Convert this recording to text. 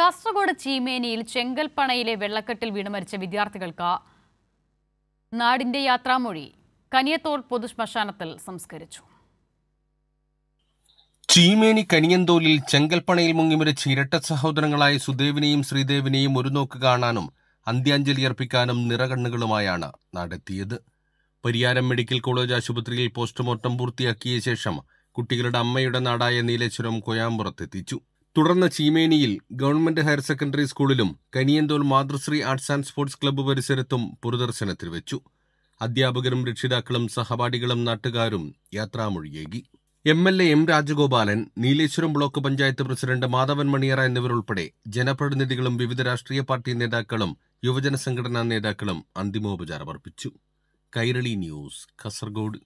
കാസർഗോഡ് ചീമേനിയിൽ ചെങ്കൽപ്പണയിലെ വെള്ളക്കെട്ടിൽ വീണ് മരിച്ച വിദ്യാർത്ഥികൾക്ക് നാടിന്റെ യാത്രാമൊഴി കനിയത്തോൾ പൊതുശ്മശാനത്തിൽ സംസ്കരിച്ചു ചീമേനി കനിയന്തോലിൽ ചെങ്കൽപ്പണയിൽ മുങ്ങിമരിച്ച ഇരട്ട സഹോദരങ്ങളായ സുദേവിനെയും ശ്രീദേവിനെയും ഒരു നോക്ക് കാണാനും അന്ത്യാഞ്ജലി അർപ്പിക്കാനും നിറകണ്ണുകളുമായാണ് നാടെത്തിയത് പരിയാരം മെഡിക്കൽ കോളേജ് ആശുപത്രിയിൽ പോസ്റ്റ്മോർട്ടം പൂർത്തിയാക്കിയ ശേഷം കുട്ടികളുടെ അമ്മയുടെ നാടായ നീലേശ്വരം കൊയാമ്പുറത്തെത്തിച്ചു തുടർന്ന് ചീമേനിയിൽ ഗവൺമെന്റ് ഹയർ സെക്കൻഡറി സ്കൂളിലും Kaniyanthol Mathrushree arts and sports club പരിസരത്തും പൊതുദർശനത്തിൽ വെച്ചു അധ്യാപകരും രക്ഷിതാക്കളും സഹപാഠികളും നാട്ടുകാരും യാത്രാമൊഴിയേകി M L A M Rajagopalan Nileshwaram block panchayat president Madhavan Maniyara എന്നിവരുൾപ്പെടെ ജനപ്രതിനിധികളും വിവിധ രാഷ്ട്രീയ പാർട്ടി നേതാക്കളും യുവജന സംഘടനാ നേതാക്കളും അന്തിമോപചാരമർപ്പിച്ചു കൈരളി ന്യൂസ് കസർഗോഡ്